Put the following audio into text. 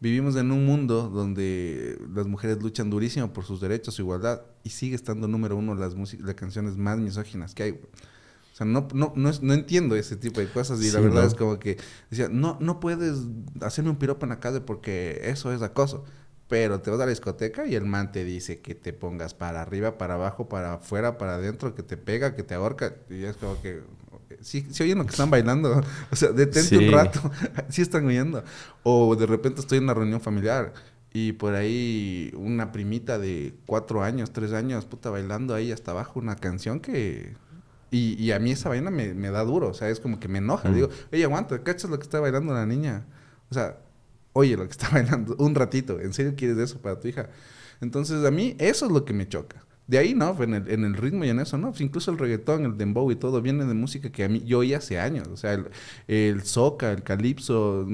Vivimos en un mundo donde las mujeres luchan durísimo por sus derechos, su igualdad, y sigue estando número uno las, las canciones más misóginas que hay. O sea, no, no, no, entiendo ese tipo de cosas y la verdad es como que decía, no, no puedes hacerme un piropo en la calle porque eso es acoso. Pero te vas a la discoteca y el man te dice que te pongas para arriba, para abajo, para afuera, para adentro, que te pega, que te ahorca. Y es como que, si ¿Sí, oyen lo que están bailando, o sea, detente un rato, si están oyendo. O de repente estoy en una reunión familiar y por ahí una primita de cuatro años, tres años, puta, bailando ahí hasta abajo una canción que... Y, a mí esa vaina me, me, da duro, o sea, es como que me enoja. Mm. Digo, oye, aguanta, ¿cachas lo que está bailando la niña? O sea, oye lo que está bailando un ratito, ¿en serio quieres eso para tu hija? Entonces a mí eso es lo que me choca de ahí, ¿no? En el, en el, ritmo y en eso, ¿no? Pues incluso el reggaetón, el dembow y todo viene de música que a mí yo oí hace años. O sea, el soca, el calipso,